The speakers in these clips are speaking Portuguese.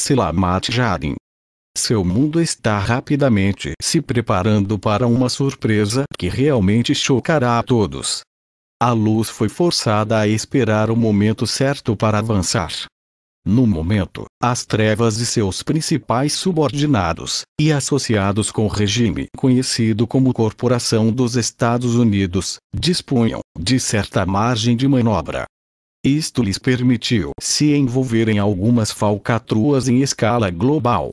Selamat Jadin. Seu mundo está rapidamente se preparando para uma surpresa que realmente chocará a todos. A luz foi forçada a esperar o momento certo para avançar. No momento, as trevas e seus principais subordinados, e associados com o regime conhecido como Corporação dos Estados Unidos, dispunham de certa margem de manobra, isto lhes permitiu se envolver em algumas falcatruas em escala global.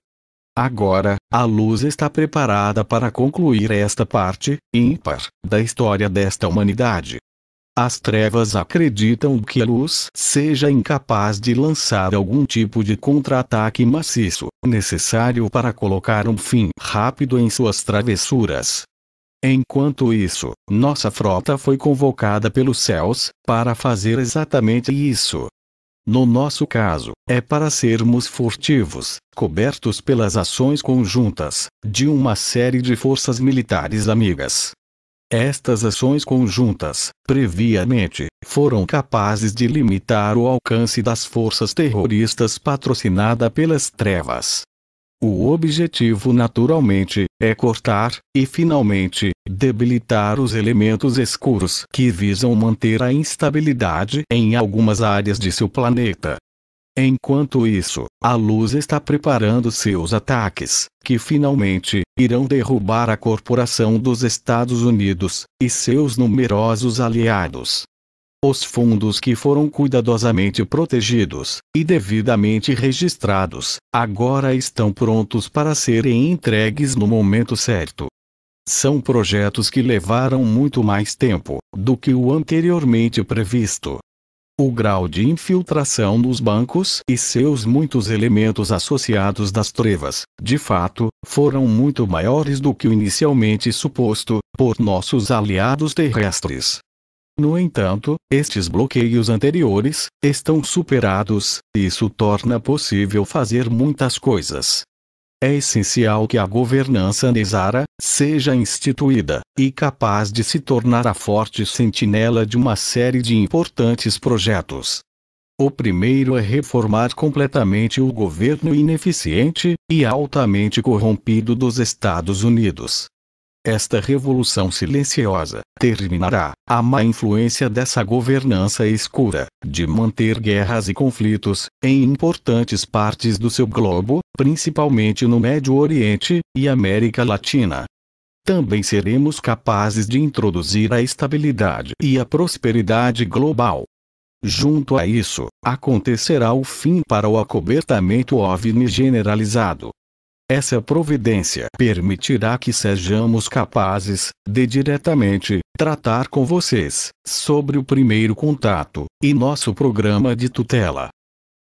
Agora, a luz está preparada para concluir esta parte, ímpar, da história desta humanidade. As trevas acreditam que a luz seja incapaz de lançar algum tipo de contra-ataque maciço, necessário para colocar um fim rápido em suas travessuras, Enquanto isso, nossa frota foi convocada pelos céus para fazer exatamente isso. No nosso caso, é para sermos furtivos, cobertos pelas ações conjuntas de uma série de forças militares amigas. Estas ações conjuntas, previamente, foram capazes de limitar o alcance das forças terroristas patrocinadas pelas trevas, o objetivo naturalmente é cortar, e finalmente, debilitar os elementos escuros que visam manter a instabilidade em algumas áreas de seu planeta. Enquanto isso, a luz está preparando seus ataques, que finalmente irão derrubar a corporação dos Estados Unidos e seus numerosos aliados os fundos que foram cuidadosamente protegidos e devidamente registrados, agora estão prontos para serem entregues no momento certo. São projetos que levaram muito mais tempo do que o anteriormente previsto. O grau de infiltração nos bancos e seus muitos elementos associados das trevas, de fato, foram muito maiores do que o inicialmente suposto por nossos aliados terrestres. No entanto, estes bloqueios anteriores estão superados, e isso torna possível fazer muitas coisas. É essencial que a governança Nezara seja instituída e capaz de se tornar a forte sentinela de uma série de importantes projetos. O primeiro é reformar completamente o governo ineficiente e altamente corrompido dos Estados Unidos. Esta revolução silenciosa terminará a má influência dessa governança escura, de manter guerras e conflitos em importantes partes do seu globo, principalmente no Médio Oriente e América Latina. Também seremos capazes de introduzir a estabilidade e a prosperidade global. Junto a isso, acontecerá o fim para o acobertamento OVNI generalizado. Essa providência permitirá que sejamos capazes de diretamente tratar com vocês sobre o primeiro contato e nosso programa de tutela.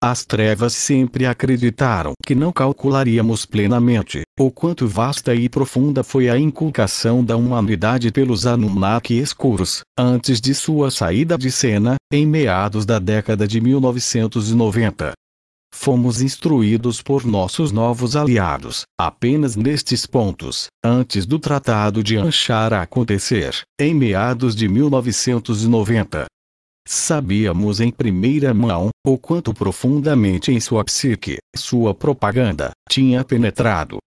As trevas sempre acreditaram que não calcularíamos plenamente o quanto vasta e profunda foi a inculcação da humanidade pelos Anunnaki escuros, antes de sua saída de cena, em meados da década de 1990 fomos instruídos por nossos novos aliados, apenas nestes pontos, antes do Tratado de Anchara acontecer, em meados de 1990. Sabíamos em primeira mão o quanto profundamente em sua psique sua propaganda tinha penetrado,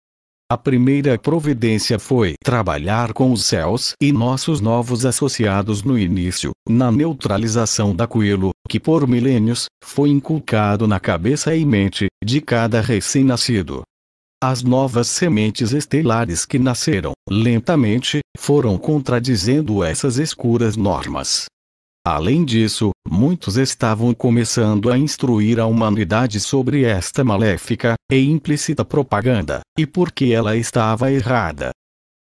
a primeira providência foi trabalhar com os céus e nossos novos associados no início, na neutralização daquilo, que por milênios, foi inculcado na cabeça e mente, de cada recém-nascido. As novas sementes estelares que nasceram, lentamente, foram contradizendo essas escuras normas. Além disso, muitos estavam começando a instruir a humanidade sobre esta maléfica e implícita propaganda, e porque ela estava errada.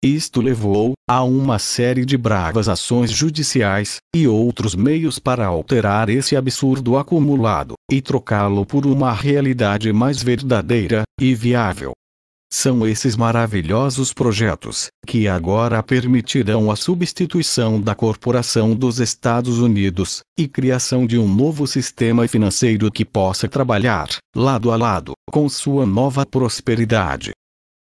Isto levou a uma série de bravas ações judiciais e outros meios para alterar esse absurdo acumulado e trocá-lo por uma realidade mais verdadeira e viável. São esses maravilhosos projetos, que agora permitirão a substituição da Corporação dos Estados Unidos, e criação de um novo sistema financeiro que possa trabalhar, lado a lado, com sua nova prosperidade.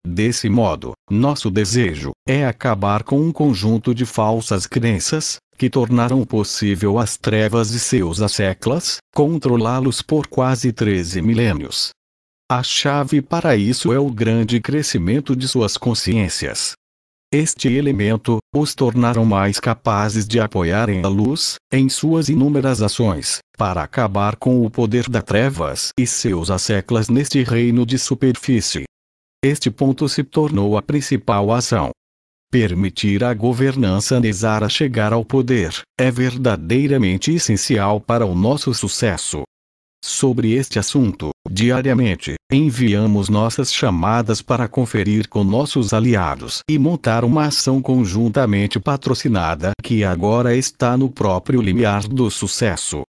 Desse modo, nosso desejo é acabar com um conjunto de falsas crenças, que tornaram possível as trevas e seus asseclas, controlá-los por quase 13 milênios, a chave para isso é o grande crescimento de suas consciências. Este elemento os tornaram mais capazes de apoiarem a luz em suas inúmeras ações, para acabar com o poder das trevas e seus asseclas neste reino de superfície. Este ponto se tornou a principal ação. Permitir a governança Nezara chegar ao poder é verdadeiramente essencial para o nosso sucesso sobre este assunto. Diariamente, enviamos nossas chamadas para conferir com nossos aliados e montar uma ação conjuntamente patrocinada que agora está no próprio limiar do sucesso.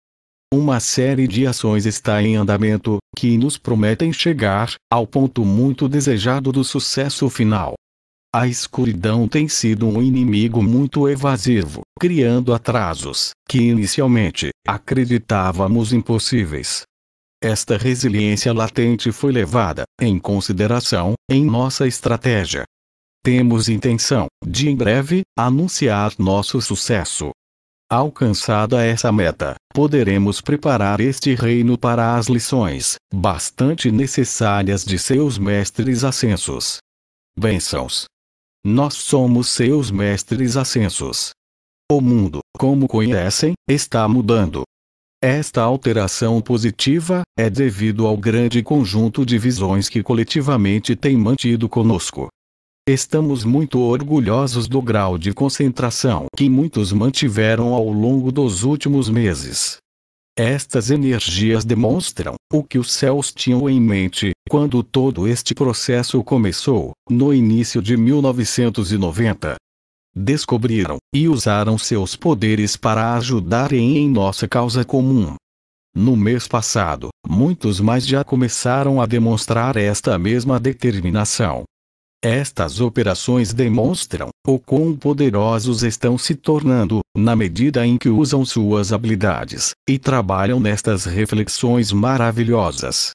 Uma série de ações está em andamento, que nos prometem chegar ao ponto muito desejado do sucesso final. A escuridão tem sido um inimigo muito evasivo, criando atrasos que inicialmente acreditávamos impossíveis. Esta resiliência latente foi levada em consideração em nossa estratégia. Temos intenção de em breve anunciar nosso sucesso. Alcançada essa meta, poderemos preparar este reino para as lições bastante necessárias de seus mestres ascensos. Bênçãos. Nós somos seus mestres ascensos. O mundo, como conhecem, está mudando. Esta alteração positiva é devido ao grande conjunto de visões que coletivamente tem mantido conosco. Estamos muito orgulhosos do grau de concentração que muitos mantiveram ao longo dos últimos meses, estas energias demonstram o que os céus tinham em mente quando todo este processo começou, no início de 1990. Descobriram e usaram seus poderes para ajudarem em nossa causa comum. No mês passado, muitos mais já começaram a demonstrar esta mesma determinação. Estas operações demonstram o quão poderosos estão se tornando, na medida em que usam suas habilidades e trabalham nestas reflexões maravilhosas.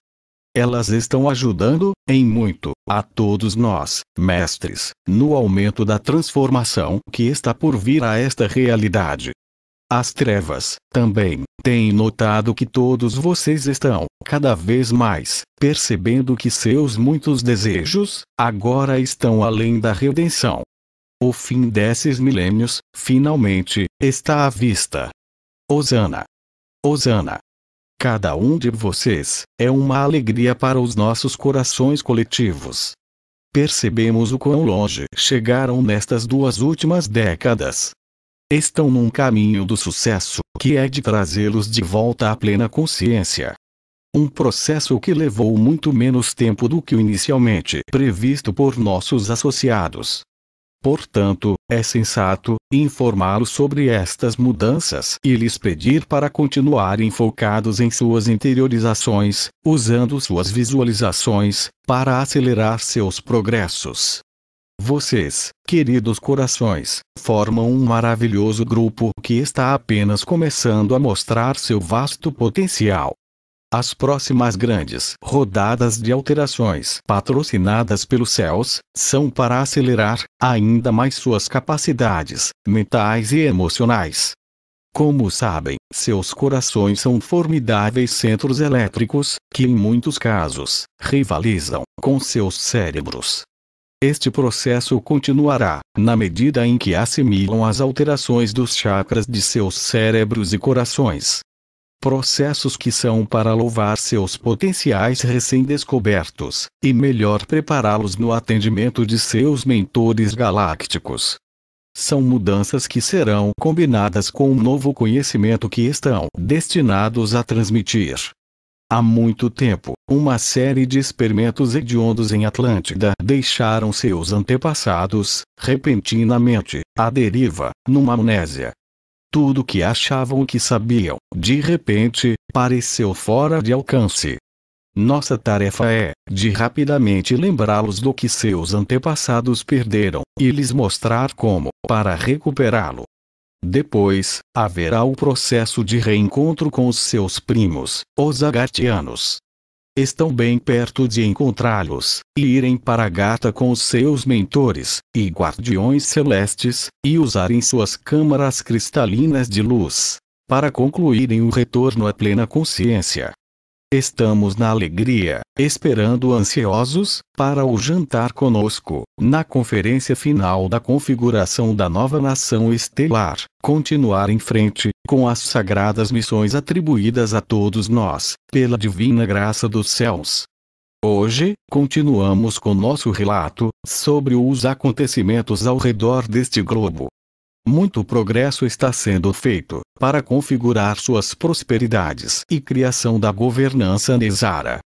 Elas estão ajudando, em muito, a todos nós, mestres, no aumento da transformação que está por vir a esta realidade. As trevas, também, tenho notado que todos vocês estão, cada vez mais, percebendo que seus muitos desejos, agora estão além da redenção. O fim desses milênios, finalmente, está à vista. Osana! Osana! Cada um de vocês é uma alegria para os nossos corações coletivos. Percebemos o quão longe chegaram nestas duas últimas décadas. Estão num caminho do sucesso, que é de trazê-los de volta à plena consciência. Um processo que levou muito menos tempo do que o inicialmente previsto por nossos associados. Portanto, é sensato informá-los sobre estas mudanças e lhes pedir para continuarem focados em suas interiorizações, usando suas visualizações, para acelerar seus progressos. Vocês, queridos corações, formam um maravilhoso grupo que está apenas começando a mostrar seu vasto potencial. As próximas grandes rodadas de alterações patrocinadas pelos céus são para acelerar ainda mais suas capacidades mentais e emocionais. Como sabem, seus corações são formidáveis centros elétricos, que em muitos casos, rivalizam com seus cérebros, este processo continuará, na medida em que assimilam as alterações dos chakras de seus cérebros e corações. Processos que são para louvar seus potenciais recém-descobertos, e melhor prepará-los no atendimento de seus mentores galácticos. São mudanças que serão combinadas com o um novo conhecimento que estão destinados a transmitir. Há muito tempo, uma série de experimentos hediondos em Atlântida deixaram seus antepassados, repentinamente, à deriva, numa amnésia. Tudo que achavam que sabiam, de repente, pareceu fora de alcance. Nossa tarefa é, de rapidamente lembrá-los do que seus antepassados perderam, e lhes mostrar como, para recuperá-lo, depois, haverá o processo de reencontro com os seus primos, os Agartianos. Estão bem perto de encontrá-los, e irem para Gata com os seus mentores, e guardiões celestes, e usarem suas câmaras cristalinas de luz. Para concluírem o retorno à plena consciência, Estamos na alegria, esperando ansiosos, para o jantar conosco, na conferência final da configuração da nova nação estelar, continuar em frente, com as sagradas missões atribuídas a todos nós, pela divina graça dos céus. Hoje, continuamos com nosso relato sobre os acontecimentos ao redor deste globo, muito progresso está sendo feito para configurar suas prosperidades e criação da governança Nezara.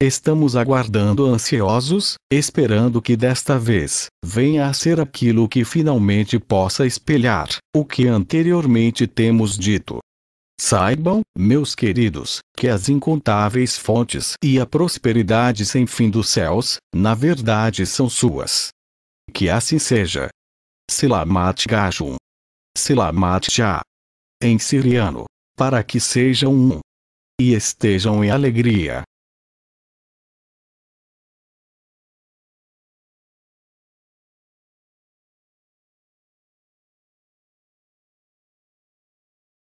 Estamos aguardando ansiosos, esperando que desta vez venha a ser aquilo que finalmente possa espelhar o que anteriormente temos dito. Saibam, meus queridos, que as incontáveis fontes e a prosperidade sem fim dos céus, na verdade são suas. Que assim seja. Selamat Gajum. Selamat Já. Em siriano. Para que sejam um. E estejam em alegria.